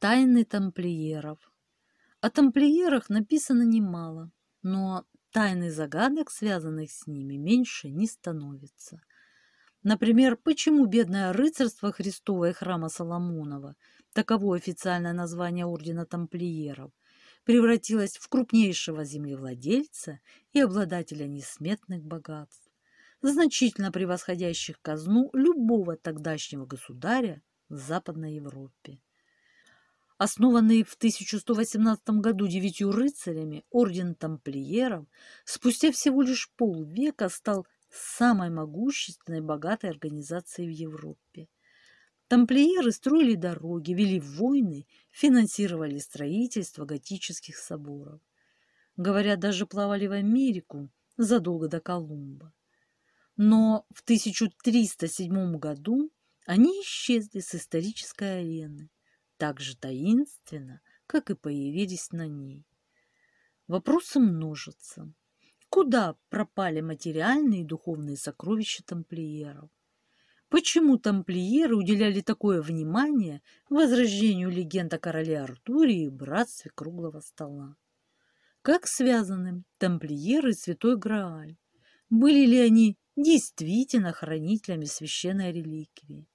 Тайны тамплиеров. О тамплиерах написано немало, но тайны загадок, связанных с ними, меньше не становится. Например, почему бедное рыцарство Христова и храма Соломонова, таково официальное название ордена тамплиеров, превратилось в крупнейшего землевладельца и обладателя несметных богатств значительно превосходящих казну любого тогдашнего государя в Западной Европе. Основанный в 1118 году девятью рыцарями, орден тамплиеров спустя всего лишь полвека стал самой могущественной богатой организацией в Европе. Тамплиеры строили дороги, вели войны, финансировали строительство готических соборов. Говорят, даже плавали в Америку задолго до Колумба. Но в 1307 году они исчезли с исторической арены так же таинственно, как и появились на ней. Вопросы множатся. Куда пропали материальные и духовные сокровища тамплиеров? Почему тамплиеры уделяли такое внимание возрождению легенд о короле Артуре и братстве круглого стола? Как связаны тамплиеры и святой Грааль? Были ли они действительно хранителями священной реликвии?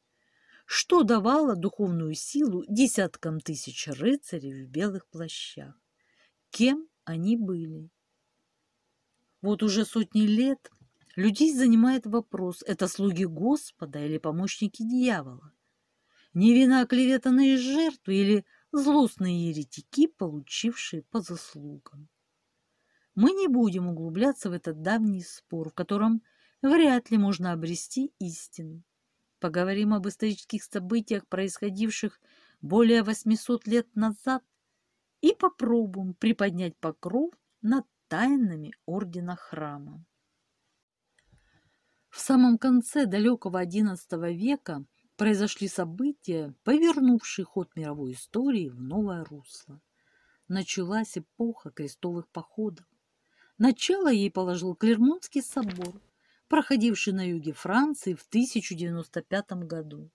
что давало духовную силу десяткам тысяч рыцарей в белых плащах. Кем они были? Вот уже сотни лет людей занимает вопрос, это слуги Господа или помощники дьявола. Не вина оклеветанные жертвы или злостные еретики, получившие по заслугам. Мы не будем углубляться в этот давний спор, в котором вряд ли можно обрести истину поговорим об исторических событиях, происходивших более 800 лет назад, и попробуем приподнять покров над тайнами ордена храма. В самом конце далекого XI века произошли события, повернувшие ход мировой истории в новое русло. Началась эпоха крестовых походов. Начало ей положил Клермонский собор – проходивший на юге Франции в 1095 году.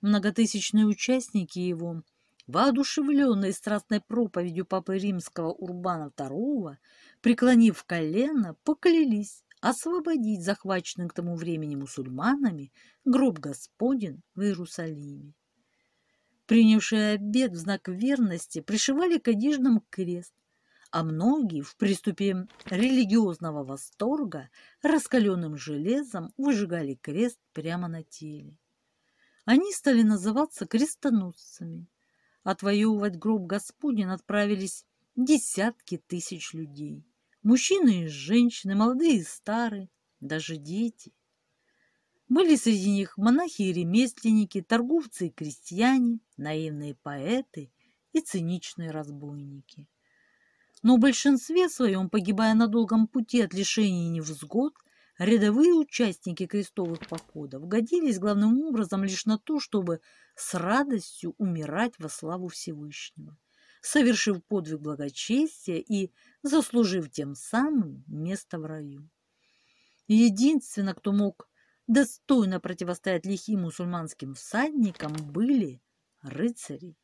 Многотысячные участники его, воодушевленные страстной проповедью Папы Римского Урбана II, преклонив колено, поклялись освободить захваченный к тому времени мусульманами гроб Господен в Иерусалиме. Принявшие обед в знак верности, пришивали к одеждам крест, а многие в приступе религиозного восторга раскаленным железом выжигали крест прямо на теле. Они стали называться крестоносцами. Отвоевывать гроб Господень отправились десятки тысяч людей. Мужчины и женщины, молодые и старые, даже дети. Были среди них монахи и ремесленники, торговцы и крестьяне, наивные поэты и циничные разбойники но в большинстве своем, погибая на долгом пути от лишений и невзгод, рядовые участники крестовых походов годились главным образом лишь на то, чтобы с радостью умирать во славу Всевышнего, совершив подвиг благочестия и заслужив тем самым место в раю. Единственно, кто мог достойно противостоять лихим мусульманским всадникам, были рыцари.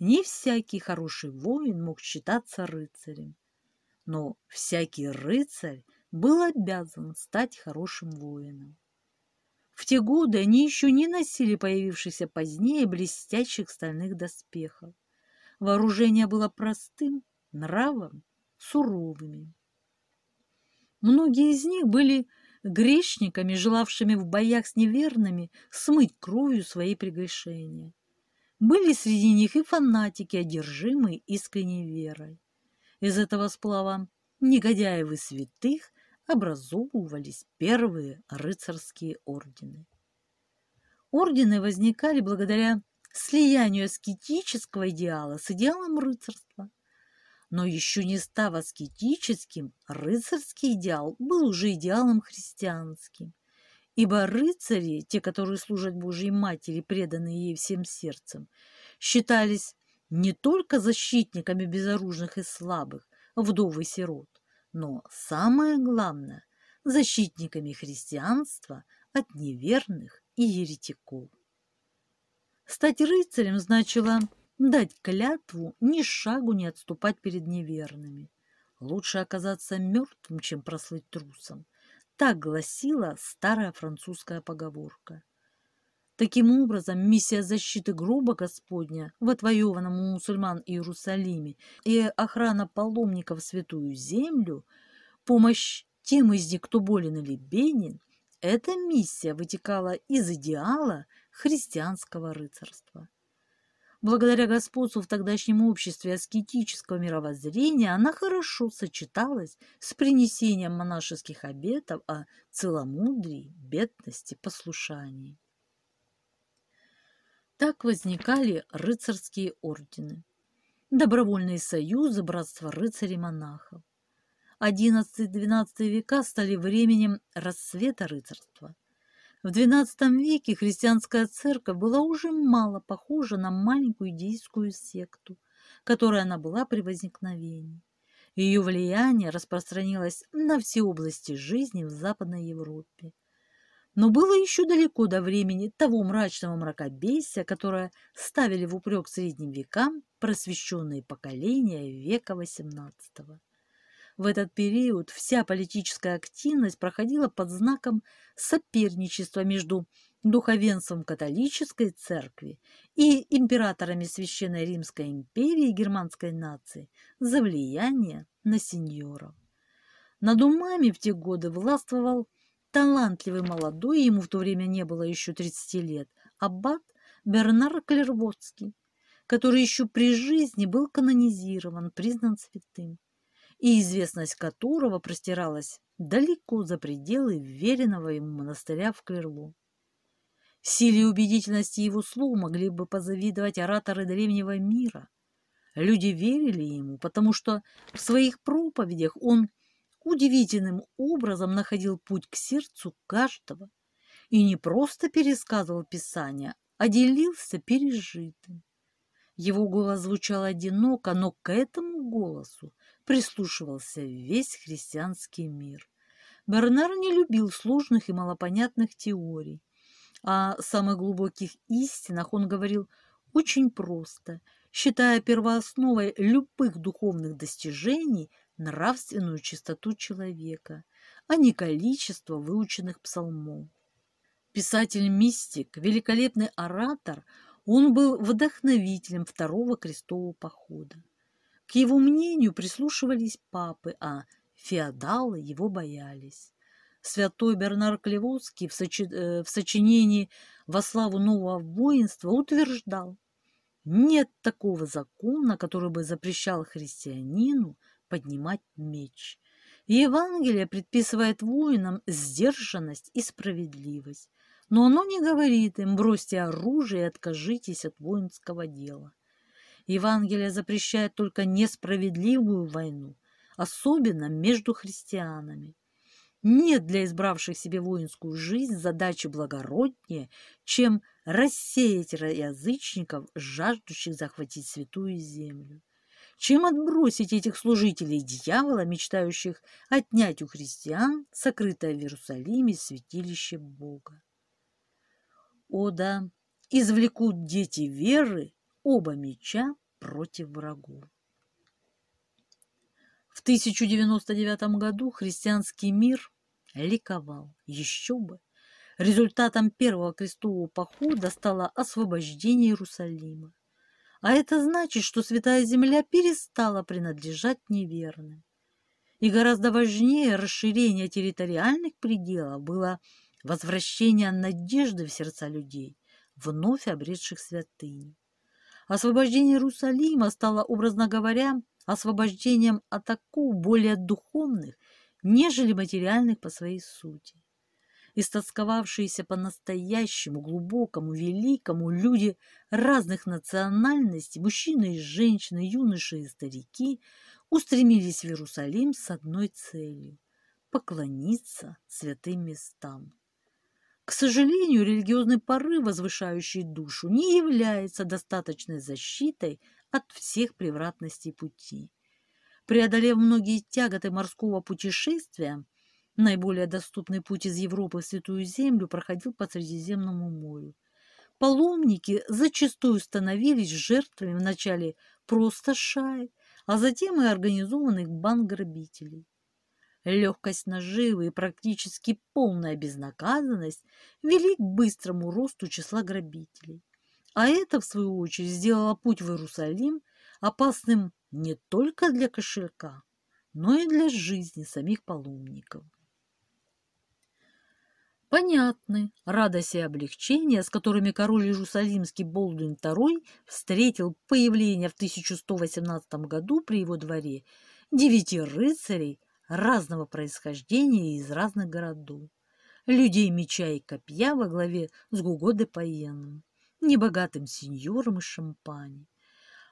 Не всякий хороший воин мог считаться рыцарем, но всякий рыцарь был обязан стать хорошим воином. В те годы они еще не носили появившихся позднее блестящих стальных доспехов. Вооружение было простым, нравом, суровыми. Многие из них были грешниками, желавшими в боях с неверными смыть кровью свои прегрешения. Были среди них и фанатики, одержимые искренней верой. Из этого сплава негодяев и святых образовывались первые рыцарские ордены. Ордены возникали благодаря слиянию аскетического идеала с идеалом рыцарства. Но еще не став аскетическим, рыцарский идеал был уже идеалом христианским. Ибо рыцари, те, которые служат Божьей Матери, преданные ей всем сердцем, считались не только защитниками безоружных и слабых, вдов и сирот, но, самое главное, защитниками христианства от неверных и еретиков. Стать рыцарем значило дать клятву ни шагу не отступать перед неверными. Лучше оказаться мертвым, чем прослыть трусом. Так гласила старая французская поговорка. Таким образом, миссия защиты гроба Господня в отвоеванном у мусульман Иерусалиме и охрана паломников в святую землю, помощь тем из них, кто болен или беден, эта миссия вытекала из идеала христианского рыцарства. Благодаря господству в тогдашнем обществе аскетического мировоззрения она хорошо сочеталась с принесением монашеских обетов о целомудрии, бедности, послушании. Так возникали рыцарские ордены, добровольные союзы, братства рыцарей-монахов. XI-XII века стали временем расцвета рыцарства – в XII веке христианская церковь была уже мало похожа на маленькую идейскую секту, которой она была при возникновении. Ее влияние распространилось на все области жизни в Западной Европе. Но было еще далеко до времени того мрачного мракобесия, которое ставили в упрек средним векам просвещенные поколения века XVIII. В этот период вся политическая активность проходила под знаком соперничества между духовенством католической церкви и императорами Священной Римской империи и германской нации за влияние на сеньоров. Над умами в те годы властвовал талантливый молодой, ему в то время не было еще 30 лет, аббат Бернар Клервотский, который еще при жизни был канонизирован, признан святым и известность которого простиралась далеко за пределы веренного ему монастыря в Клерлу. Силе убедительности его слов могли бы позавидовать ораторы древнего мира. Люди верили ему, потому что в своих проповедях он удивительным образом находил путь к сердцу каждого и не просто пересказывал Писание, а делился пережитым. Его голос звучал одиноко, но к этому голосу прислушивался весь христианский мир. Бернар не любил сложных и малопонятных теорий. О самых глубоких истинах он говорил очень просто, считая первоосновой любых духовных достижений нравственную чистоту человека, а не количество выученных псалмов. Писатель-мистик, великолепный оратор, он был вдохновителем второго крестового похода. К его мнению прислушивались папы, а феодалы его боялись. Святой Бернар Клевоцкий в, сочи... Э, в сочинении «Во славу нового воинства» утверждал, нет такого закона, который бы запрещал христианину поднимать меч. Евангелие предписывает воинам сдержанность и справедливость, но оно не говорит им «бросьте оружие и откажитесь от воинского дела». Евангелие запрещает только несправедливую войну, особенно между христианами. Нет для избравших себе воинскую жизнь задачи благороднее, чем рассеять язычников, жаждущих захватить святую землю, чем отбросить этих служителей дьявола, мечтающих отнять у христиан сокрытое в Иерусалиме святилище Бога. О да, извлекут дети веры оба меча против врагу. В 1099 году христианский мир ликовал. Еще бы! Результатом первого крестового похода стало освобождение Иерусалима. А это значит, что Святая Земля перестала принадлежать неверным. И гораздо важнее расширение территориальных пределов было возвращение надежды в сердца людей, вновь обретших святыню. Освобождение Иерусалима стало, образно говоря, освобождением от оков более духовных, нежели материальных по своей сути. Истосковавшиеся по-настоящему глубокому, великому люди разных национальностей, мужчины и женщины, юноши и старики, устремились в Иерусалим с одной целью – поклониться святым местам. К сожалению, религиозный порыв, возвышающий душу, не является достаточной защитой от всех превратностей пути. Преодолев многие тяготы морского путешествия, наиболее доступный путь из Европы в Святую Землю проходил по Средиземному морю. Паломники зачастую становились жертвами вначале просто шай, а затем и организованных банд грабителей. Легкость наживы и практически полная безнаказанность вели к быстрому росту числа грабителей. А это, в свою очередь, сделало путь в Иерусалим опасным не только для кошелька, но и для жизни самих паломников. Понятны радость и облегчение, с которыми король Иерусалимский Болдуин II встретил появление в 1118 году при его дворе девяти рыцарей разного происхождения и из разных городов. Людей меча и копья во главе с Гуго де Паеном, небогатым сеньором из Шампани.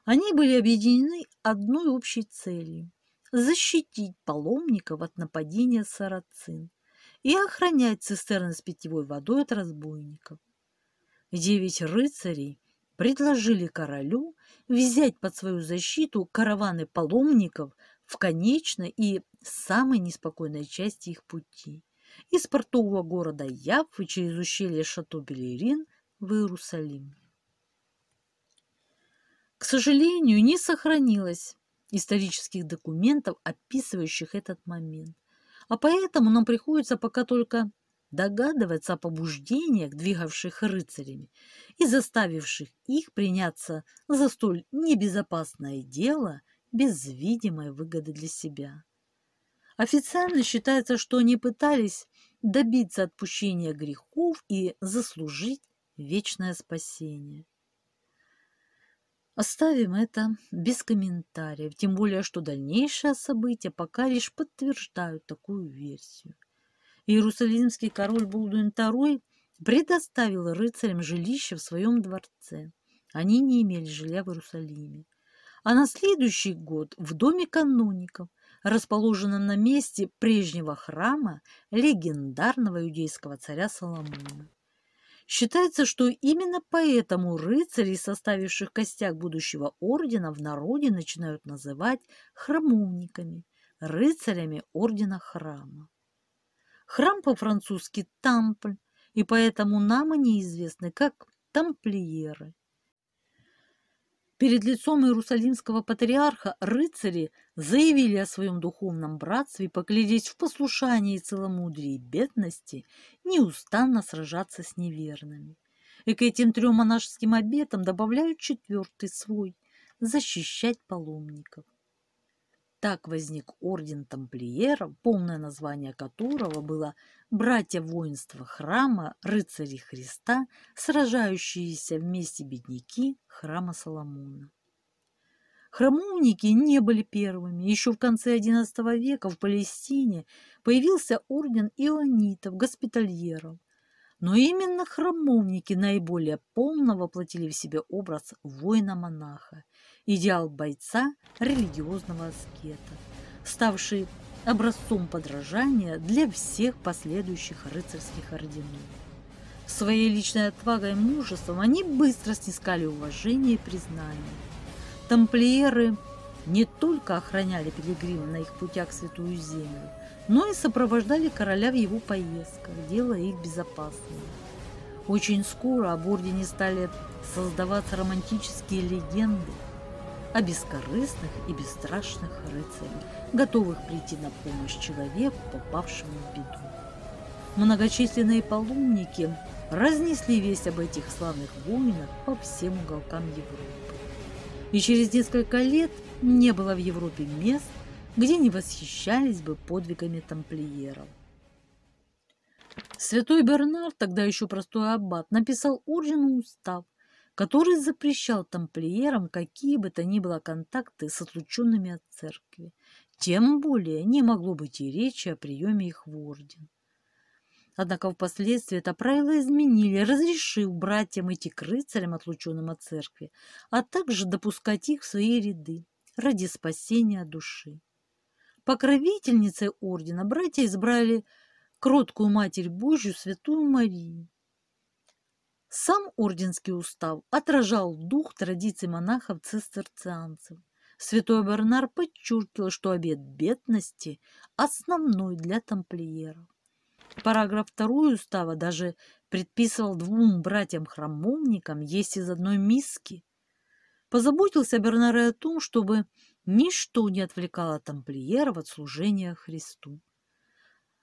Они были объединены одной общей целью – защитить паломников от нападения сарацин и охранять цистерны с питьевой водой от разбойников. Девять рыцарей предложили королю взять под свою защиту караваны паломников – в конечной и самой неспокойной части их пути. Из портового города Яффы через ущелье Шато-Белерин в Иерусалим. К сожалению, не сохранилось исторических документов, описывающих этот момент. А поэтому нам приходится пока только догадываться о побуждениях, двигавших рыцарями и заставивших их приняться за столь небезопасное дело – без видимой выгоды для себя. Официально считается, что они пытались добиться отпущения грехов и заслужить вечное спасение. Оставим это без комментариев, тем более, что дальнейшие события пока лишь подтверждают такую версию. Иерусалимский король Булдуин II предоставил рыцарям жилище в своем дворце. Они не имели жилья в Иерусалиме а на следующий год в доме каноников, расположенном на месте прежнего храма легендарного иудейского царя Соломона. Считается, что именно поэтому рыцарей, составивших костяк будущего ордена, в народе начинают называть храмовниками, рыцарями ордена храма. Храм по-французски «тампль», и поэтому нам они известны как тамплиеры. Перед лицом Иерусалимского патриарха рыцари заявили о своем духовном братстве и поклялись в послушании и целомудрии бедности неустанно сражаться с неверными. И к этим трем монашеским обетам добавляют четвертый свой – защищать паломников. Так возник орден тамплиеров, полное название которого было «Братья воинства храма, рыцари Христа, сражающиеся вместе бедняки храма Соломона». Храмовники не были первыми. Еще в конце XI века в Палестине появился орден ионитов, госпитальеров. Но именно храмовники наиболее полно воплотили в себе образ воина-монаха идеал бойца, религиозного аскета, ставший образцом подражания для всех последующих рыцарских орденов. Своей личной отвагой и мужеством они быстро снискали уважение и признание. Тамплиеры не только охраняли пилигрима на их путях к Святую Землю, но и сопровождали короля в его поездках, делая их безопасными. Очень скоро об ордене стали создаваться романтические легенды – о бескорыстных и бесстрашных рыцарей, готовых прийти на помощь человеку, попавшему в беду. Многочисленные паломники разнесли весть об этих славных воинах по всем уголкам Европы. И через несколько лет не было в Европе мест, где не восхищались бы подвигами тамплиеров. Святой Бернард, тогда еще простой аббат, написал ордену устав, который запрещал тамплиерам какие бы то ни было контакты с отлученными от церкви. Тем более не могло быть и речи о приеме их в орден. Однако впоследствии это правило изменили, разрешив братьям идти к рыцарям, отлученным от церкви, а также допускать их в свои ряды ради спасения души. Покровительницей ордена братья избрали кроткую Матерь Божью, Святую Марию. Сам орденский устав отражал дух традиций монахов-цистерцианцев. Святой Бернар подчеркивал, что обет бедности основной для тамплиеров. Параграф 2 устава даже предписывал двум братьям-храмовникам есть из одной миски. Позаботился Бернар и о том, чтобы ничто не отвлекало тамплиеров от служения Христу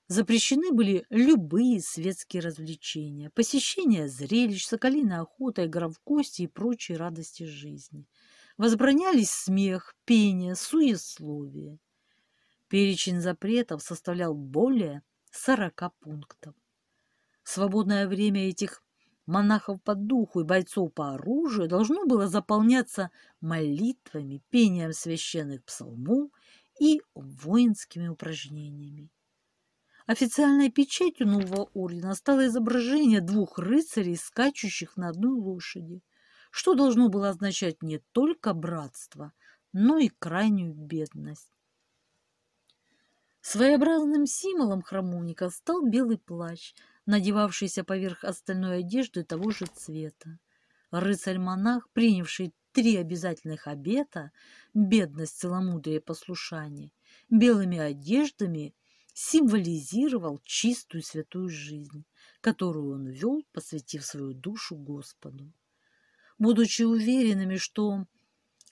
запрещены были любые светские развлечения, посещение зрелищ, соколиная охота, игра в кости и прочие радости жизни. Возбранялись смех, пение, суесловие. Перечень запретов составлял более 40 пунктов. свободное время этих монахов по духу и бойцов по оружию должно было заполняться молитвами, пением священных псалмов и воинскими упражнениями. Официальной печатью нового ордена стало изображение двух рыцарей, скачущих на одной лошади, что должно было означать не только братство, но и крайнюю бедность. Своеобразным символом храмовника стал белый плащ, надевавшийся поверх остальной одежды того же цвета. Рыцарь-монах, принявший три обязательных обета – бедность, целомудрие и послушание – белыми одеждами символизировал чистую святую жизнь, которую он вел, посвятив свою душу Господу. Будучи уверенными, что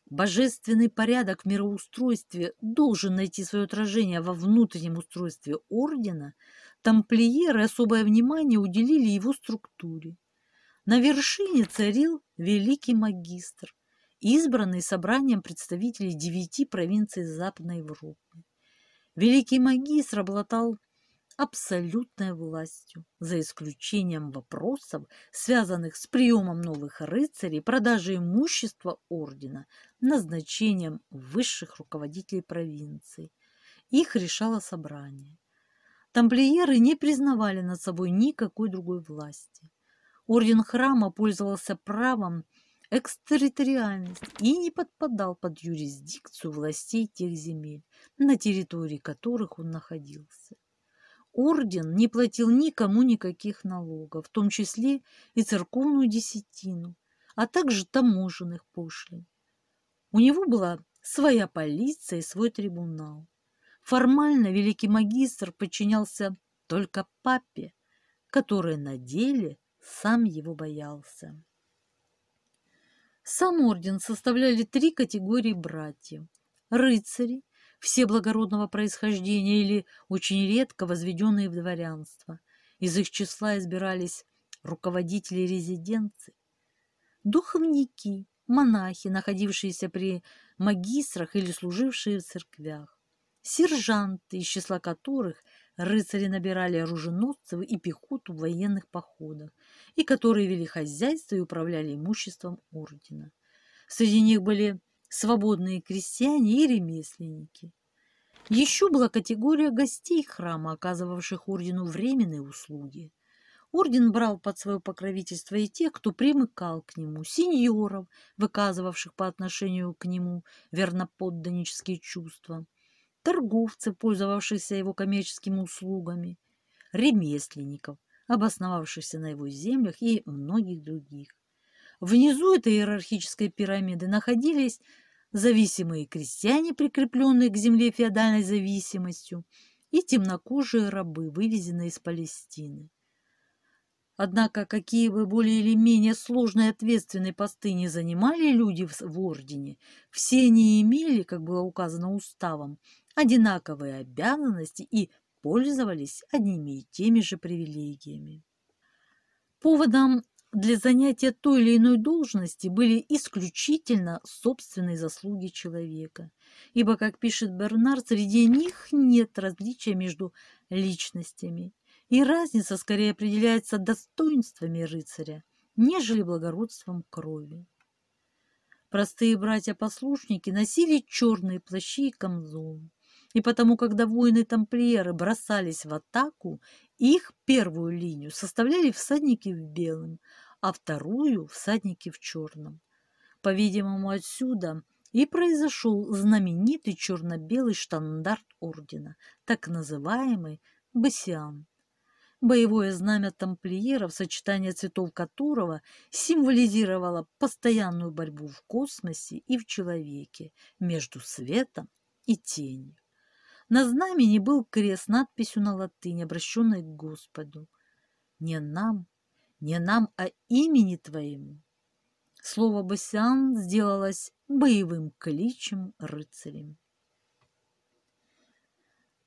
божественный порядок в мироустройстве должен найти свое отражение во внутреннем устройстве ордена, тамплиеры особое внимание уделили его структуре. На вершине царил великий магистр, избранный собранием представителей девяти провинций Западной Европы. Великий магистр обладал абсолютной властью, за исключением вопросов, связанных с приемом новых рыцарей, продажей имущества ордена, назначением высших руководителей провинции. Их решало собрание. Тамплиеры не признавали над собой никакой другой власти. Орден храма пользовался правом экстерриториальность и не подпадал под юрисдикцию властей тех земель, на территории которых он находился. Орден не платил никому никаких налогов, в том числе и церковную десятину, а также таможенных пошлин. У него была своя полиция и свой трибунал. Формально великий магистр подчинялся только папе, который на деле сам его боялся. Сам орден составляли три категории братьев. Рыцари, все благородного происхождения или очень редко возведенные в дворянство. Из их числа избирались руководители резиденций. Духовники, монахи, находившиеся при магистрах или служившие в церквях. Сержанты, из числа которых – рыцари набирали оруженосцев и пехоту в военных походах, и которые вели хозяйство и управляли имуществом ордена. Среди них были свободные крестьяне и ремесленники. Еще была категория гостей храма, оказывавших ордену временные услуги. Орден брал под свое покровительство и тех, кто примыкал к нему, сеньоров, выказывавших по отношению к нему верноподданнические чувства – торговцев, пользовавшихся его коммерческими услугами, ремесленников, обосновавшихся на его землях и многих других. Внизу этой иерархической пирамиды находились зависимые крестьяне, прикрепленные к земле феодальной зависимостью, и темнокожие рабы, вывезенные из Палестины. Однако, какие бы более или менее сложные ответственные посты не занимали люди в Ордене, все не имели, как было указано уставом, одинаковые обязанности и пользовались одними и теми же привилегиями. Поводом для занятия той или иной должности были исключительно собственные заслуги человека, ибо, как пишет Бернард, среди них нет различия между личностями, и разница скорее определяется достоинствами рыцаря, нежели благородством крови. Простые братья-послушники носили черные плащи и камзолы. И потому, когда воины-тамплиеры бросались в атаку, их первую линию составляли всадники в белом, а вторую – всадники в черном. По-видимому, отсюда и произошел знаменитый черно-белый штандарт ордена, так называемый «Басиан». Боевое знамя тамплиеров, сочетание цветов которого символизировало постоянную борьбу в космосе и в человеке между светом и тенью. На знамени был крест с надписью на латыни, обращенной к Господу. «Не нам, не нам, а имени Твоему». Слово «басян» сделалось боевым кличем рыцарем.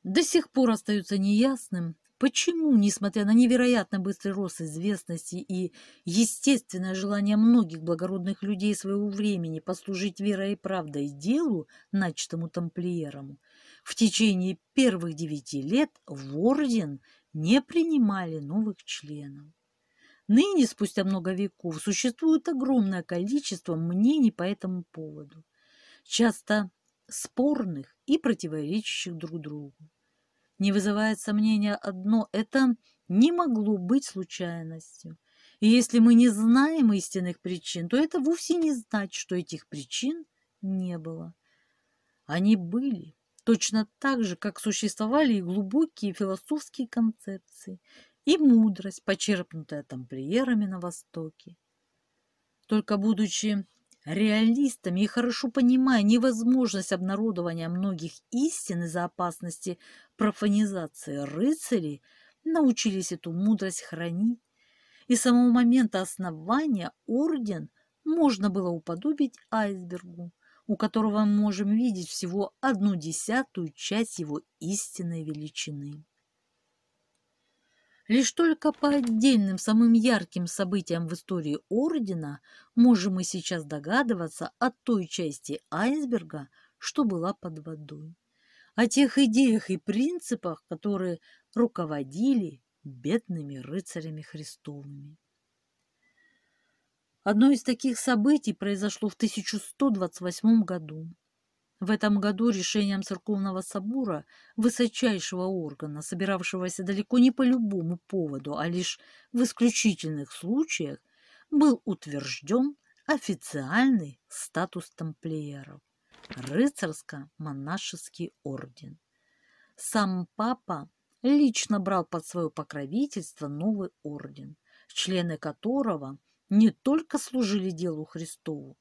До сих пор остается неясным, Почему, несмотря на невероятно быстрый рост известности и естественное желание многих благородных людей своего времени послужить верой и правдой делу, начатому тамплиером, в течение первых девяти лет в орден не принимали новых членов? Ныне, спустя много веков, существует огромное количество мнений по этому поводу, часто спорных и противоречащих друг другу. Не вызывает сомнения одно – это не могло быть случайностью. И если мы не знаем истинных причин, то это вовсе не значит, что этих причин не было. Они были точно так же, как существовали и глубокие философские концепции, и мудрость, почерпнутая тамплиерами на Востоке. Только будучи реалистами и хорошо понимая невозможность обнародования многих истин из-за опасности профанизации рыцарей научились эту мудрость хранить, и с самого момента основания орден можно было уподобить айсбергу, у которого мы можем видеть всего одну десятую часть его истинной величины. Лишь только по отдельным самым ярким событиям в истории Ордена можем мы сейчас догадываться о той части айсберга, что была под водой о тех идеях и принципах, которые руководили бедными рыцарями Христовыми. Одно из таких событий произошло в 1128 году. В этом году решением церковного собора, высочайшего органа, собиравшегося далеко не по любому поводу, а лишь в исключительных случаях, был утвержден официальный статус тамплиеров рыцарско-монашеский орден. Сам папа лично брал под свое покровительство новый орден, члены которого не только служили делу Христову,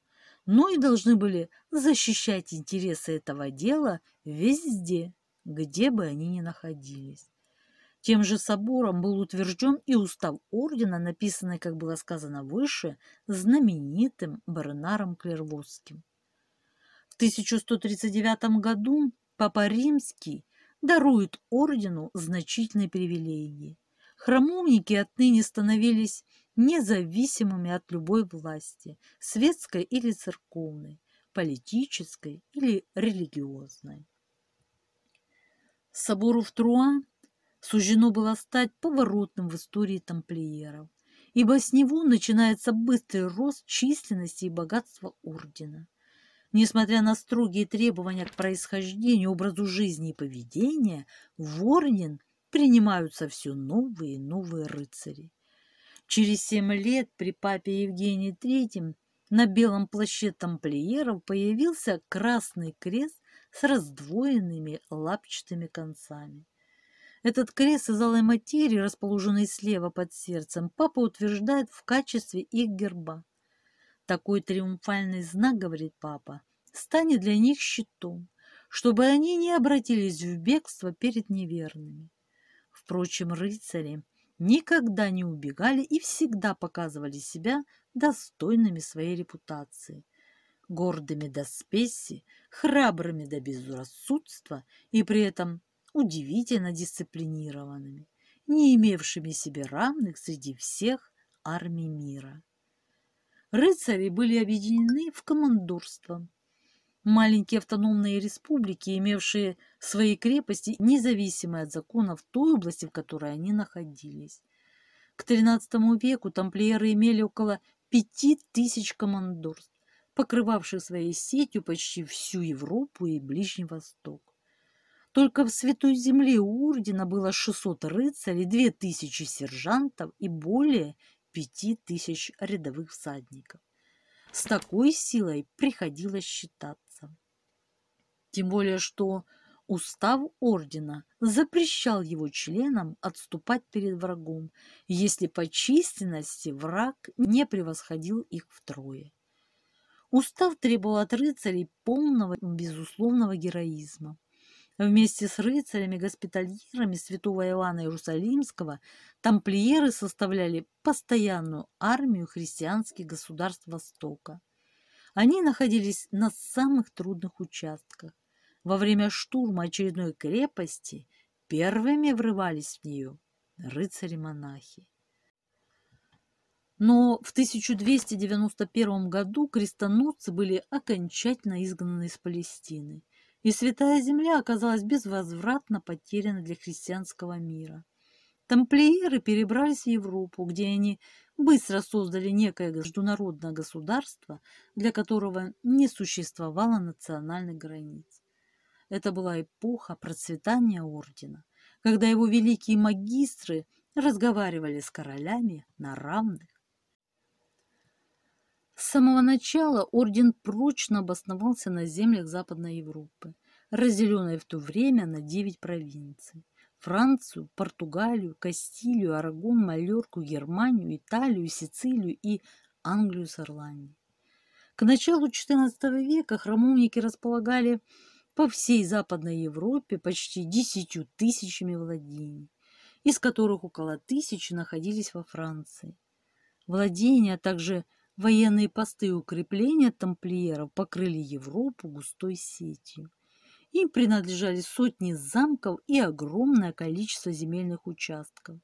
но и должны были защищать интересы этого дела везде, где бы они ни находились. Тем же собором был утвержден и устав ордена, написанный, как было сказано выше, знаменитым Бернаром Клервозским. 1139 году Папа Римский дарует ордену значительные привилегии. Храмовники отныне становились независимыми от любой власти, светской или церковной, политической или религиозной. Собору в Труа суждено было стать поворотным в истории тамплиеров, ибо с него начинается быстрый рост численности и богатства ордена – Несмотря на строгие требования к происхождению, образу жизни и поведения, в Орнин принимаются все новые и новые рыцари. Через семь лет при папе Евгении III на белом плаще тамплиеров появился красный крест с раздвоенными лапчатыми концами. Этот крест из алой материи, расположенный слева под сердцем, папа утверждает в качестве их герба. Такой триумфальный знак, говорит папа, станет для них щитом, чтобы они не обратились в бегство перед неверными. Впрочем, рыцари никогда не убегали и всегда показывали себя достойными своей репутации, гордыми до спеси, храбрыми до безрассудства и при этом удивительно дисциплинированными, не имевшими себе равных среди всех армий мира рыцари были объединены в командурство. Маленькие автономные республики, имевшие свои крепости, независимые от закона в той области, в которой они находились. К XIII веку тамплиеры имели около пяти тысяч командорств, покрывавших своей сетью почти всю Европу и Ближний Восток. Только в Святой Земле у ордена было 600 рыцарей, 2000 сержантов и более пяти тысяч рядовых всадников. С такой силой приходилось считаться. Тем более, что устав ордена запрещал его членам отступать перед врагом, если по численности враг не превосходил их втрое. Устав требовал от рыцарей полного безусловного героизма. Вместе с рыцарями-госпитальерами святого Иоанна Иерусалимского тамплиеры составляли постоянную армию христианских государств Востока. Они находились на самых трудных участках. Во время штурма очередной крепости первыми врывались в нее рыцари-монахи. Но в 1291 году крестоносцы были окончательно изгнаны из Палестины и Святая Земля оказалась безвозвратно потеряна для христианского мира. Тамплиеры перебрались в Европу, где они быстро создали некое международное государство, для которого не существовало национальных границ. Это была эпоха процветания ордена, когда его великие магистры разговаривали с королями на равных с самого начала орден прочно обосновался на землях Западной Европы, разделенной в то время на девять провинций. Францию, Португалию, Кастилию, Арагон, Малерку, Германию, Италию, Сицилию и Англию с Ирландией. К началу XIV века храмовники располагали по всей Западной Европе почти десятью тысячами владений, из которых около тысячи находились во Франции. Владения а также – Военные посты и укрепления тамплиеров покрыли Европу густой сетью. Им принадлежали сотни замков и огромное количество земельных участков.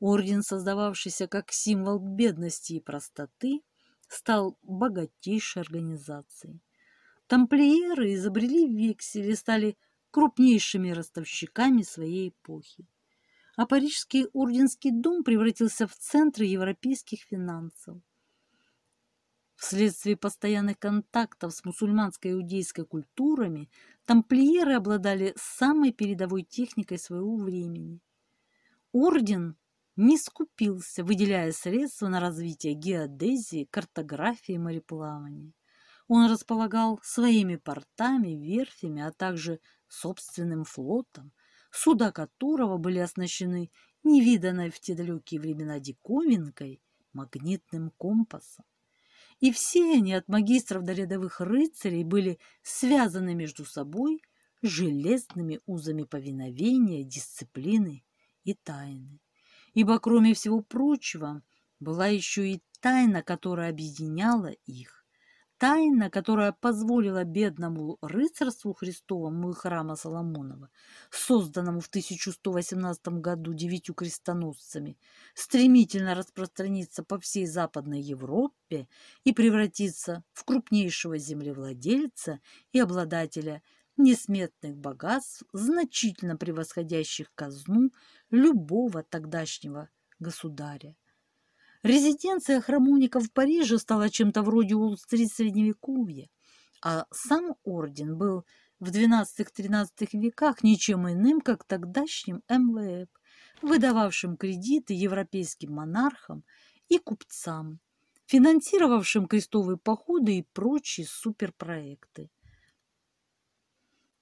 Орден, создававшийся как символ бедности и простоты, стал богатейшей организацией. Тамплиеры изобрели вексель и стали крупнейшими ростовщиками своей эпохи. А Парижский орденский дом превратился в центр европейских финансов. Вследствие постоянных контактов с мусульманской и иудейской культурами тамплиеры обладали самой передовой техникой своего времени. Орден не скупился, выделяя средства на развитие геодезии, картографии и мореплавания. Он располагал своими портами, верфями, а также собственным флотом, суда которого были оснащены невиданной в те далекие времена диковинкой магнитным компасом и все они, от магистров до рядовых рыцарей, были связаны между собой железными узами повиновения, дисциплины и тайны. Ибо, кроме всего прочего, была еще и тайна, которая объединяла их. Тайна, которая позволила бедному рыцарству Христовому и храма Соломонова, созданному в 1118 году девятью крестоносцами, стремительно распространиться по всей Западной Европе и превратиться в крупнейшего землевладельца и обладателя несметных богатств, значительно превосходящих казну любого тогдашнего государя. Резиденция храмовников в Париже стала чем-то вроде улстриц Средневековья, а сам орден был в XII-XIII веках ничем иным, как тогдашним МВФ, выдававшим кредиты европейским монархам и купцам, финансировавшим крестовые походы и прочие суперпроекты.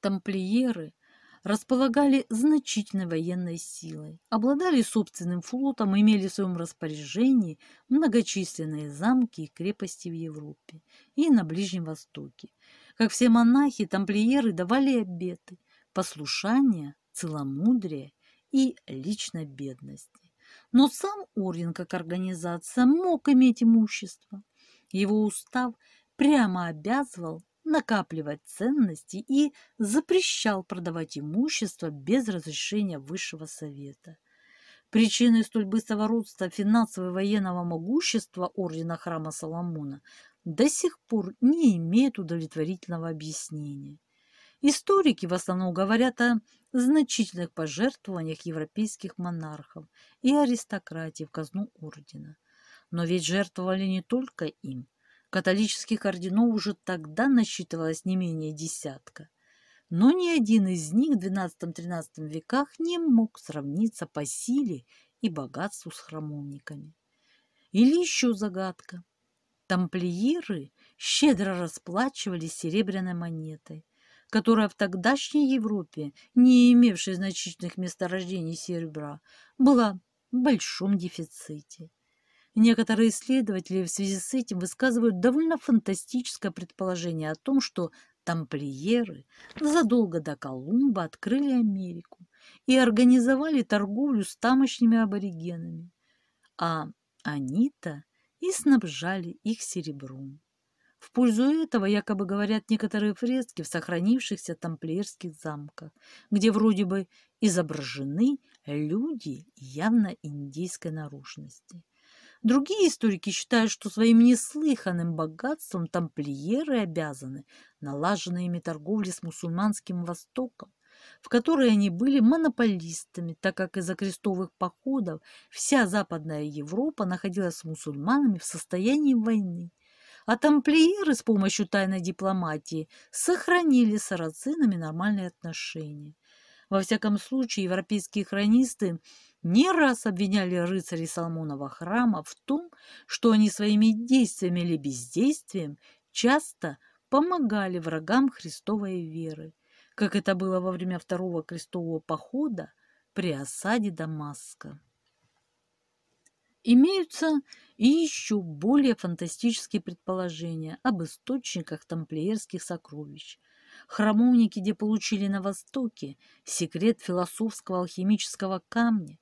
Тамплиеры – располагали значительной военной силой, обладали собственным флотом, имели в своем распоряжении многочисленные замки и крепости в Европе и на Ближнем Востоке. Как все монахи, тамплиеры давали обеты послушания, целомудрие и личной бедности. Но сам орден как организация мог иметь имущество. Его устав прямо обязывал накапливать ценности и запрещал продавать имущество без разрешения Высшего Совета. Причиной столь быстрого роста финансово военного могущества Ордена Храма Соломона до сих пор не имеет удовлетворительного объяснения. Историки в основном говорят о значительных пожертвованиях европейских монархов и аристократии в казну ордена. Но ведь жертвовали не только им. Католических орденов уже тогда насчитывалось не менее десятка. Но ни один из них в XII-XIII веках не мог сравниться по силе и богатству с храмовниками. Или еще загадка. Тамплиеры щедро расплачивались серебряной монетой, которая в тогдашней Европе, не имевшей значительных месторождений серебра, была в большом дефиците некоторые исследователи в связи с этим высказывают довольно фантастическое предположение о том, что тамплиеры задолго до Колумба открыли Америку и организовали торговлю с тамошними аборигенами, а они-то и снабжали их серебром. В пользу этого якобы говорят некоторые фрески в сохранившихся тамплиерских замках, где вроде бы изображены люди явно индийской наружности – Другие историки считают, что своим неслыханным богатством тамплиеры обязаны налаженной ими торговле с мусульманским Востоком, в которой они были монополистами, так как из-за крестовых походов вся Западная Европа находилась с мусульманами в состоянии войны. А тамплиеры с помощью тайной дипломатии сохранили с сарацинами нормальные отношения. Во всяком случае, европейские хронисты не раз обвиняли рыцарей Соломонова храма в том, что они своими действиями или бездействием часто помогали врагам Христовой веры, как это было во время Второго крестового похода при осаде Дамаска. Имеются и еще более фантастические предположения об источниках тамплиерских сокровищ. Храмовники, где получили на Востоке секрет философского алхимического камня,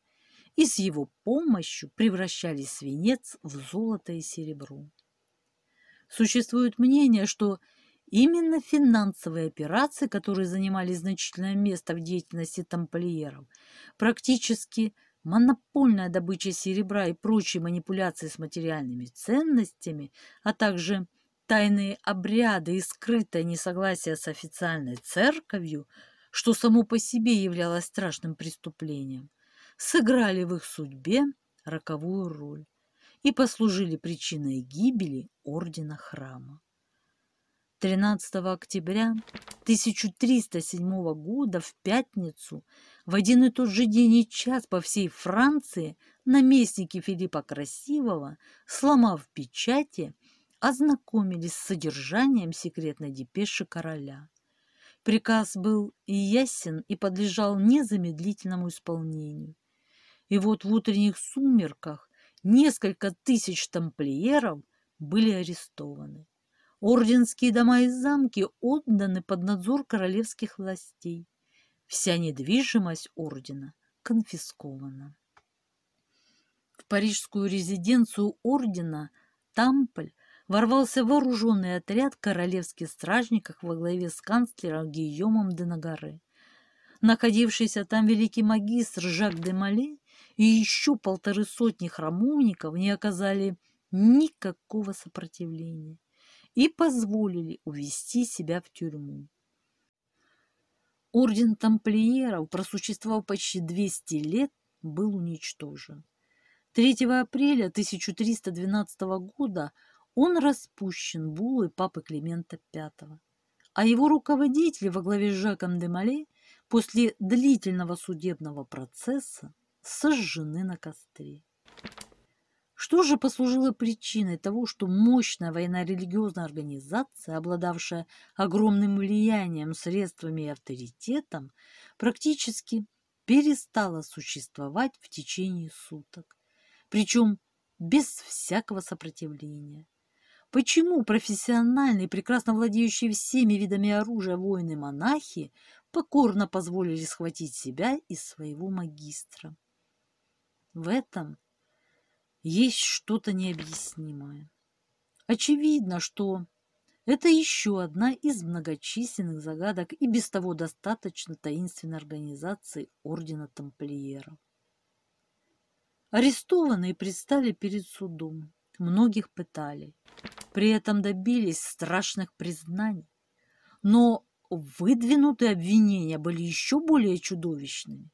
и с его помощью превращали свинец в золото и серебро. Существует мнение, что именно финансовые операции, которые занимали значительное место в деятельности тамплиеров, практически монопольная добыча серебра и прочие манипуляции с материальными ценностями, а также тайные обряды и скрытое несогласие с официальной церковью, что само по себе являлось страшным преступлением, сыграли в их судьбе роковую роль и послужили причиной гибели ордена храма. 13 октября 1307 года в пятницу в один и тот же день и час по всей Франции наместники Филиппа Красивого, сломав печати, ознакомились с содержанием секретной депеши короля. Приказ был ясен и подлежал незамедлительному исполнению. И вот в утренних сумерках несколько тысяч тамплиеров были арестованы. Орденские дома и замки отданы под надзор королевских властей. Вся недвижимость ордена конфискована. В парижскую резиденцию ордена Тампль ворвался вооруженный отряд королевских стражников во главе с канцлером Гийомом де Нагаре. Находившийся там великий магистр Жак де Мали и еще полторы сотни храмовников не оказали никакого сопротивления и позволили увести себя в тюрьму. Орден тамплиеров, просуществовал почти 200 лет, был уничтожен. 3 апреля 1312 года он распущен булой папы Климента V, а его руководители во главе с Жаком де Мале после длительного судебного процесса сожжены на костре. Что же послужило причиной того, что мощная военно-религиозная организация, обладавшая огромным влиянием, средствами и авторитетом, практически перестала существовать в течение суток, причем без всякого сопротивления? Почему профессиональные, прекрасно владеющие всеми видами оружия воины-монахи покорно позволили схватить себя и своего магистра? В этом есть что-то необъяснимое. Очевидно, что это еще одна из многочисленных загадок и без того достаточно таинственной организации Ордена Тамплиеров. Арестованные предстали перед судом, многих пытали, при этом добились страшных признаний, но выдвинутые обвинения были еще более чудовищными.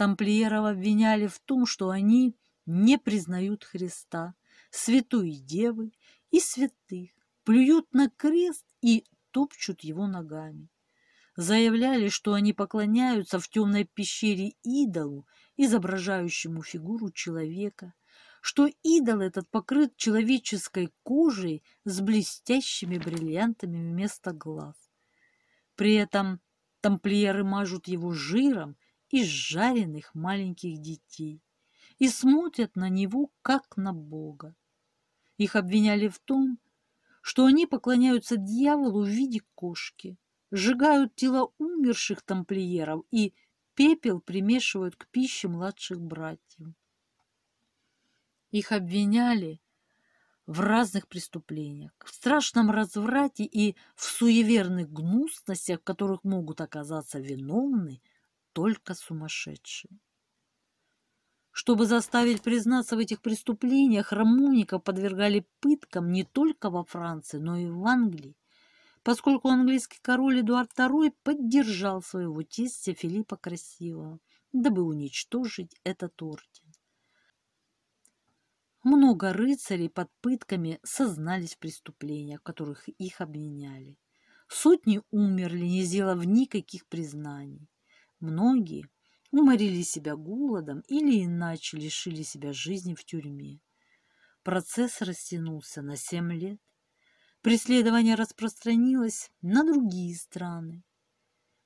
Тамплиеров обвиняли в том, что они не признают Христа, святой девы и святых, плюют на крест и топчут его ногами. Заявляли, что они поклоняются в темной пещере идолу, изображающему фигуру человека, что идол этот покрыт человеческой кожей с блестящими бриллиантами вместо глаз. При этом тамплиеры мажут его жиром из жареных маленьких детей и смотрят на него, как на Бога. Их обвиняли в том, что они поклоняются дьяволу в виде кошки, сжигают тела умерших тамплиеров и пепел примешивают к пище младших братьев. Их обвиняли в разных преступлениях, в страшном разврате и в суеверных гнусностях, в которых могут оказаться виновны только сумасшедшие. Чтобы заставить признаться в этих преступлениях, рамуников подвергали пыткам не только во Франции, но и в Англии, поскольку английский король Эдуард II поддержал своего тестя Филиппа Красивого, дабы уничтожить этот орден. Много рыцарей под пытками сознались в преступлениях, в которых их обвиняли. Сотни умерли, не сделав никаких признаний. Многие уморили себя голодом или иначе лишили себя жизни в тюрьме. Процесс растянулся на семь лет. Преследование распространилось на другие страны.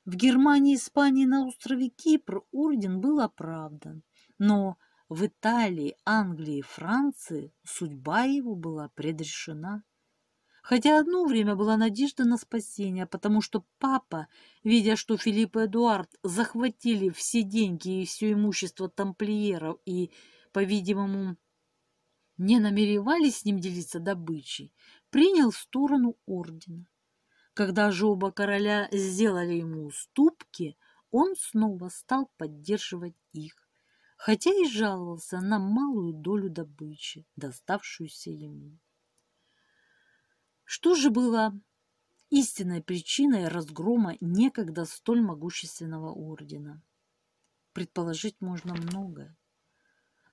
В Германии, Испании, на острове Кипр орден был оправдан, но в Италии, Англии, Франции судьба его была предрешена. Хотя одно время была надежда на спасение, потому что папа, видя, что Филипп и Эдуард захватили все деньги и все имущество тамплиеров и, по-видимому, не намеревались с ним делиться добычей, принял сторону ордена. Когда же оба короля сделали ему уступки, он снова стал поддерживать их, хотя и жаловался на малую долю добычи, доставшуюся ему. Что же было истинной причиной разгрома некогда столь могущественного ордена? Предположить можно многое.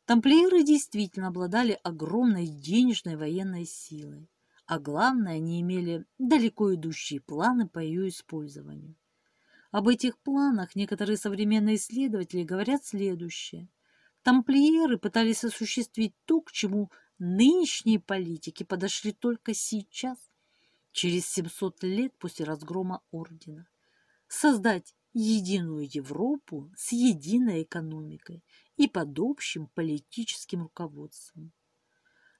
Тамплиеры действительно обладали огромной денежной военной силой, а главное, они имели далеко идущие планы по ее использованию. Об этих планах некоторые современные исследователи говорят следующее. Тамплиеры пытались осуществить то, к чему Нынешние политики подошли только сейчас, через 700 лет после разгрома ордена. Создать единую Европу с единой экономикой и под общим политическим руководством.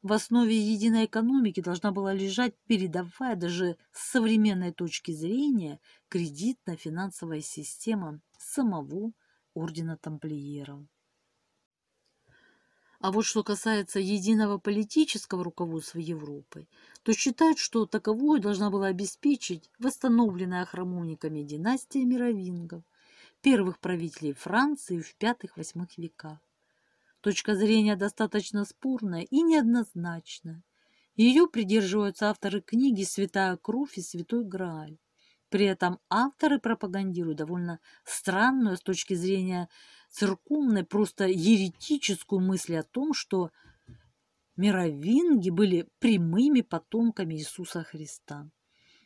В основе единой экономики должна была лежать передовая даже с современной точки зрения кредитно-финансовая система самого ордена тамплиеров. А вот что касается единого политического руководства Европы, то считают, что таковое должна была обеспечить восстановленная храмовниками династия мировингов, первых правителей Франции в V-VIII веках. Точка зрения достаточно спорная и неоднозначная, Ее придерживаются авторы книги «Святая кровь и святой Грааль», при этом авторы пропагандируют довольно странную с точки зрения церкумной, просто еретическую мысль о том, что мировинги были прямыми потомками Иисуса Христа.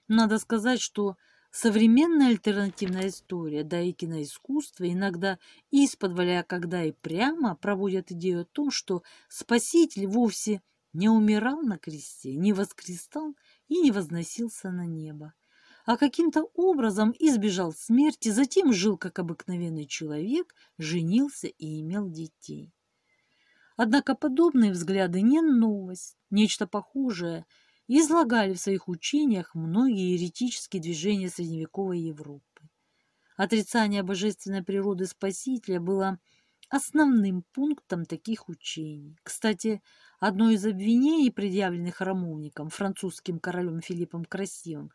Надо сказать, что современная альтернативная история, да и киноискусство, иногда из-под а когда и прямо проводят идею о том, что Спаситель вовсе не умирал на кресте, не воскресал и не возносился на небо а каким-то образом избежал смерти, затем жил как обыкновенный человек, женился и имел детей. Однако подобные взгляды не новость, нечто похожее излагали в своих учениях многие еретические движения средневековой Европы. Отрицание божественной природы Спасителя было основным пунктом таких учений. Кстати, одно из обвинений, предъявленных рамовникам, французским королем Филиппом Красивым,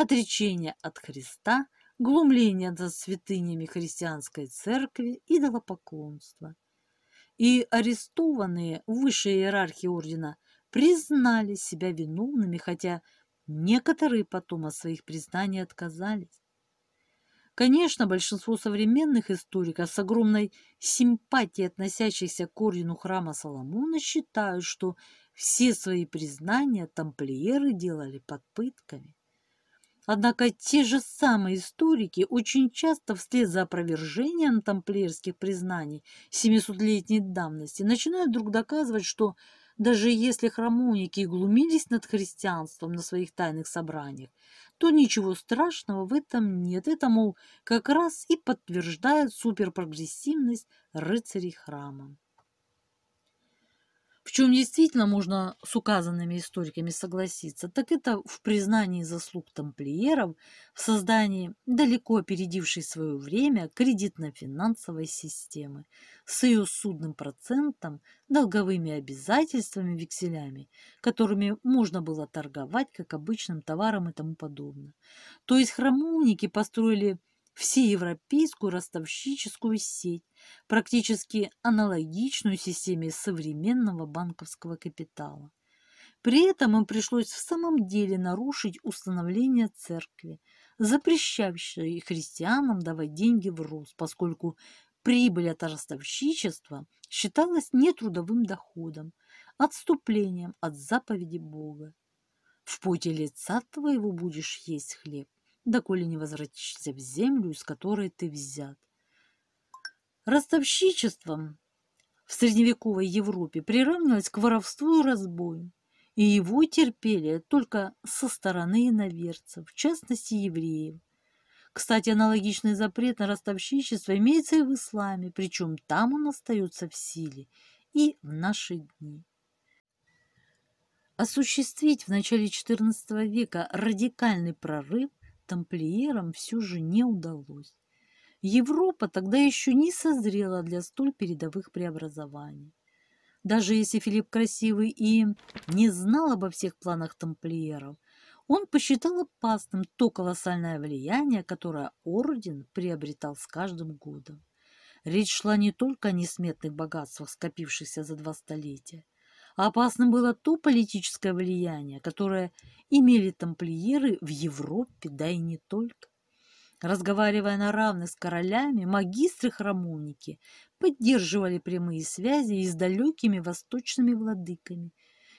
отречение от Христа, глумление над святынями христианской церкви, идолопоклонство. И арестованные высшие высшей ордена признали себя виновными, хотя некоторые потом от своих признаний отказались. Конечно, большинство современных историков с огромной симпатией, относящихся к ордену храма Соломона, считают, что все свои признания тамплиеры делали под пытками. Однако те же самые историки очень часто вслед за опровержением тамплиерских признаний 700-летней давности начинают вдруг доказывать, что даже если храмовники и глумились над христианством на своих тайных собраниях, то ничего страшного в этом нет. Это, мол, как раз и подтверждает суперпрогрессивность рыцарей храма. В чем действительно можно с указанными историками согласиться, так это в признании заслуг тамплиеров в создании далеко опередившей свое время кредитно-финансовой системы с ее судным процентом, долговыми обязательствами, векселями, которыми можно было торговать как обычным товаром и тому подобное. То есть храмовники построили всеевропейскую ростовщическую сеть, практически аналогичную системе современного банковского капитала. При этом им пришлось в самом деле нарушить установление церкви, запрещавшей христианам давать деньги в рост, поскольку прибыль от ростовщичества считалась нетрудовым доходом, отступлением от заповеди Бога. В поте лица твоего будешь есть хлеб, доколе не возвратишься в землю, из которой ты взят. Ростовщичеством в средневековой Европе приравнивалось к воровству и разбою, и его терпели только со стороны иноверцев, в частности евреев. Кстати, аналогичный запрет на ростовщичество имеется и в исламе, причем там он остается в силе и в наши дни. Осуществить в начале XIV века радикальный прорыв тамплиерам все же не удалось. Европа тогда еще не созрела для столь передовых преобразований. Даже если Филипп Красивый и не знал обо всех планах тамплиеров, он посчитал опасным то колоссальное влияние, которое орден приобретал с каждым годом. Речь шла не только о несметных богатствах, скопившихся за два столетия. Опасным было то политическое влияние, которое имели тамплиеры в Европе, да и не только. Разговаривая на равных с королями, магистры храмовники поддерживали прямые связи и с далекими восточными владыками,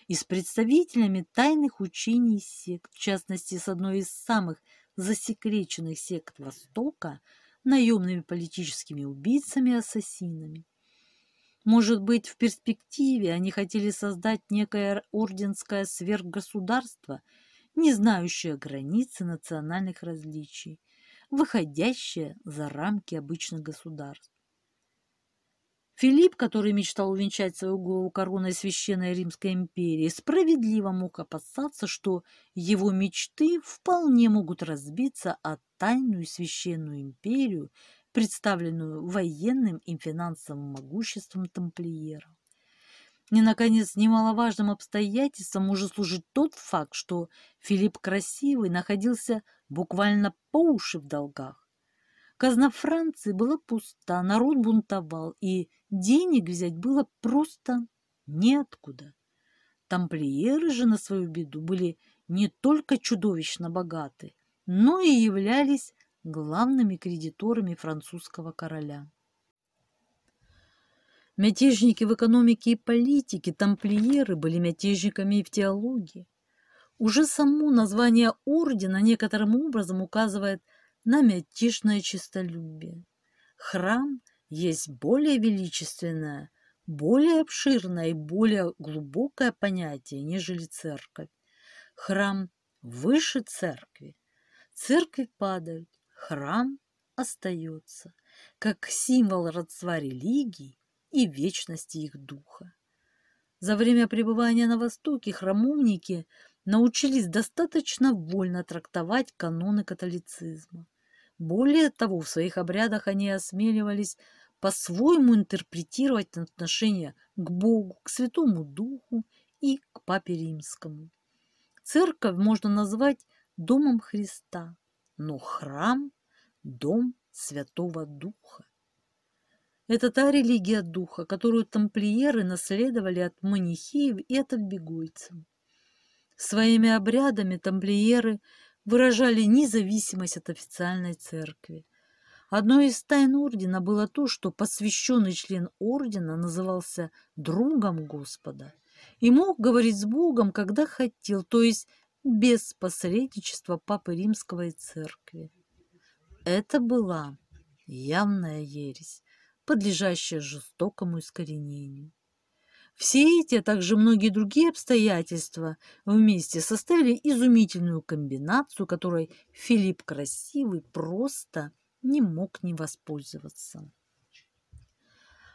и с представителями тайных учений сект, в частности, с одной из самых засекреченных сект Востока, наемными политическими убийцами-ассасинами. Может быть, в перспективе они хотели создать некое орденское сверхгосударство, не знающее границы национальных различий, выходящее за рамки обычных государств. Филипп, который мечтал увенчать свою голову короной Священной Римской империи, справедливо мог опасаться, что его мечты вполне могут разбиться от тайную Священную империю – представленную военным и финансовым могуществом тамплиеров. И, наконец, немаловажным обстоятельством может служить тот факт, что Филипп Красивый находился буквально по уши в долгах. Казна Франции была пуста, народ бунтовал, и денег взять было просто неоткуда. Тамплиеры же на свою беду были не только чудовищно богаты, но и являлись главными кредиторами французского короля. Мятежники в экономике и политике, тамплиеры были мятежниками и в теологии. Уже само название ордена некоторым образом указывает на мятежное честолюбие. Храм есть более величественное, более обширное и более глубокое понятие, нежели церковь. Храм выше церкви. Церкви падают, храм остается, как символ родства религий и вечности их духа. За время пребывания на Востоке храмовники научились достаточно вольно трактовать каноны католицизма. Более того, в своих обрядах они осмеливались по-своему интерпретировать отношение к Богу, к Святому Духу и к Папе Римскому. Церковь можно назвать Домом Христа, но храм – дом Святого Духа. Это та религия духа, которую тамплиеры наследовали от манихиев и от отбегойцев. Своими обрядами тамплиеры выражали независимость от официальной церкви. Одной из тайн ордена было то, что посвященный член ордена назывался другом Господа и мог говорить с Богом, когда хотел, то есть без посредничества Папы Римского и Церкви. Это была явная ересь, подлежащая жестокому искоренению. Все эти, а также многие другие обстоятельства вместе составили изумительную комбинацию, которой Филипп Красивый просто не мог не воспользоваться.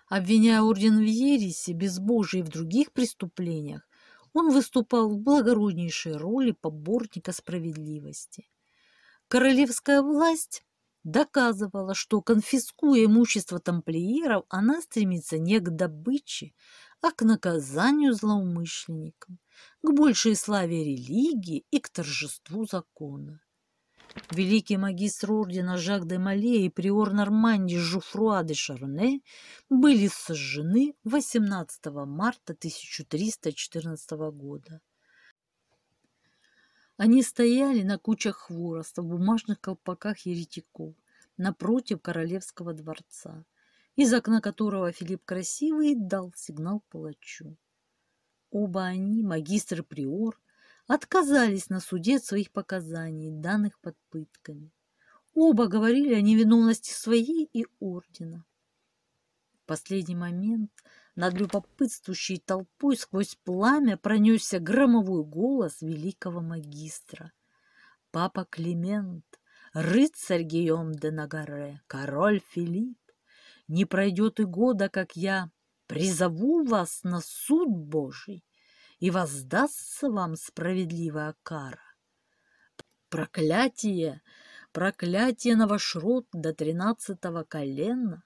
Обвиняя орден в ереси, безбожии и в других преступлениях, он выступал в благороднейшей роли поборника справедливости. Королевская власть доказывала, что, конфискуя имущество тамплиеров, она стремится не к добыче, а к наказанию злоумышленникам, к большей славе религии и к торжеству закона. Великий магистр ордена Жак де Мале и приор Нормандии Жуфруа де Шарне были сожжены 18 марта 1314 года. Они стояли на кучах хвороста в бумажных колпаках еретиков напротив королевского дворца, из окна которого Филипп Красивый дал сигнал палачу. Оба они, магистр и Приор отказались на суде от своих показаний, данных под пытками. Оба говорили о невиновности своей и ордена. В последний момент над любопытствующей толпой сквозь пламя пронесся громовой голос великого магистра. Папа Климент, рыцарь Гийом де Нагаре, король Филипп, не пройдет и года, как я призову вас на суд Божий и воздастся вам справедливая кара. Проклятие, проклятие на ваш род до тринадцатого колена.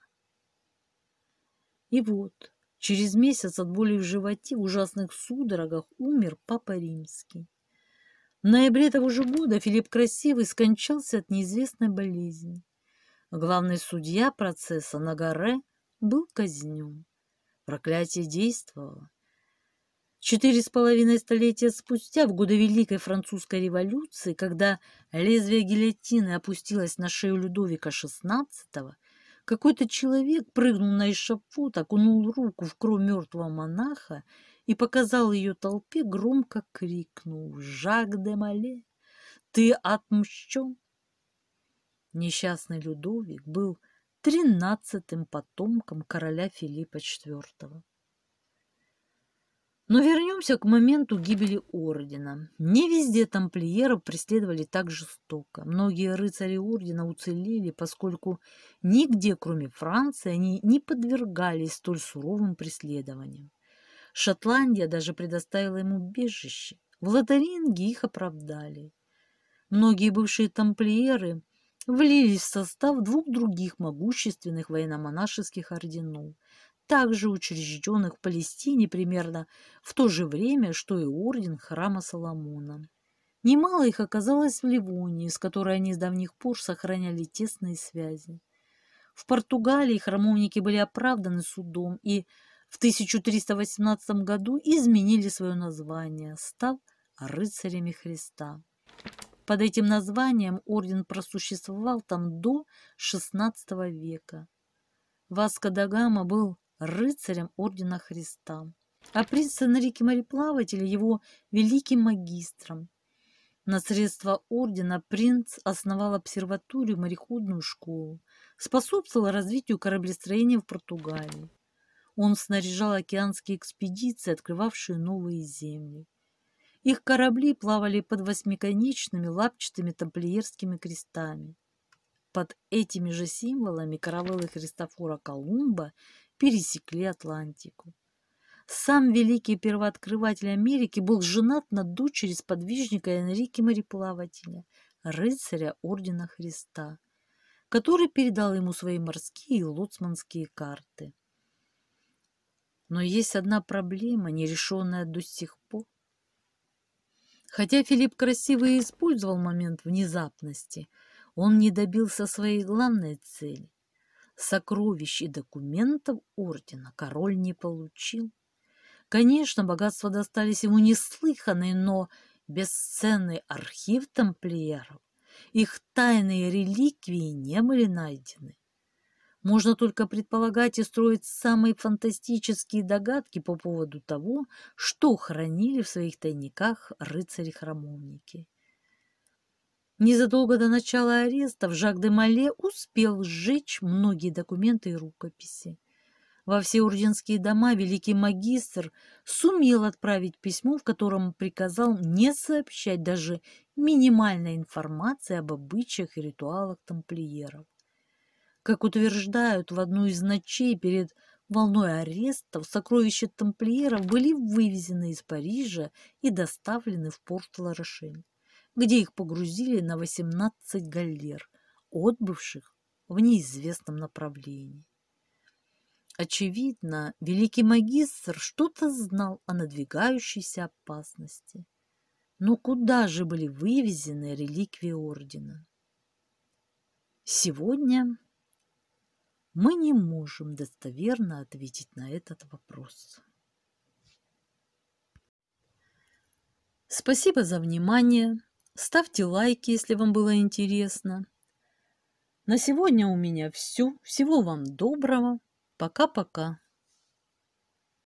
И вот, через месяц от боли в животе в ужасных судорогах умер Папа Римский. В ноябре того же года Филипп Красивый скончался от неизвестной болезни. Главный судья процесса на горе был казнен. Проклятие действовало. Четыре с половиной столетия спустя, в годы Великой Французской революции, когда лезвие гильотины опустилось на шею Людовика XVI, какой-то человек прыгнул на эшафот, окунул руку в кровь мертвого монаха и показал ее толпе, громко крикнул «Жак де Мале, ты отмщен!» Несчастный Людовик был тринадцатым потомком короля Филиппа IV. Но вернемся к моменту гибели ордена. Не везде тамплиеров преследовали так жестоко. Многие рыцари ордена уцелели, поскольку нигде, кроме Франции, они не подвергались столь суровым преследованиям. Шотландия даже предоставила им убежище. В Лотаринге их оправдали. Многие бывшие тамплиеры влились в состав двух других могущественных военно-монашеских орденов – также учрежденных в Палестине примерно в то же время, что и орден храма Соломона. Немало их оказалось в Ливонии, с которой они с давних пор сохраняли тесные связи. В Португалии храмовники были оправданы судом и в 1318 году изменили свое название, став рыцарями Христа. Под этим названием орден просуществовал там до XVI века. Васко да Гама был рыцарем Ордена Христа, а принц Энрике Мореплаватель его великим магистром. На средства ордена принц основал обсерваторию мореходную школу, способствовал развитию кораблестроения в Португалии. Он снаряжал океанские экспедиции, открывавшие новые земли. Их корабли плавали под восьмиконечными лапчатыми тамплиерскими крестами. Под этими же символами каравеллы Христофора Колумба – пересекли Атлантику. Сам великий первооткрыватель Америки был женат на дочери сподвижника Энрике Мореплавателя, рыцаря Ордена Христа, который передал ему свои морские и лоцманские карты. Но есть одна проблема, нерешенная до сих пор. Хотя Филипп красиво и использовал момент внезапности, он не добился своей главной цели. Сокровищ и документов ордена король не получил. Конечно, богатства достались ему неслыханные, но бесценный архив тамплиеров, их тайные реликвии не были найдены. Можно только предполагать и строить самые фантастические догадки по поводу того, что хранили в своих тайниках рыцари-храмовники. Незадолго до начала арестов Жак де Мале успел сжечь многие документы и рукописи. Во все орденские дома великий магистр сумел отправить письмо, в котором приказал не сообщать даже минимальной информации об обычаях и ритуалах тамплиеров. Как утверждают, в одну из ночей перед волной арестов сокровища тамплиеров были вывезены из Парижа и доставлены в порт Ларошель где их погрузили на 18 галер, отбывших в неизвестном направлении. Очевидно, великий магистр что-то знал о надвигающейся опасности. Но куда же были вывезены реликвии ордена? Сегодня мы не можем достоверно ответить на этот вопрос. Спасибо за внимание. Ставьте лайки, если вам было интересно. На сегодня у меня все. Всего вам доброго. Пока-пока.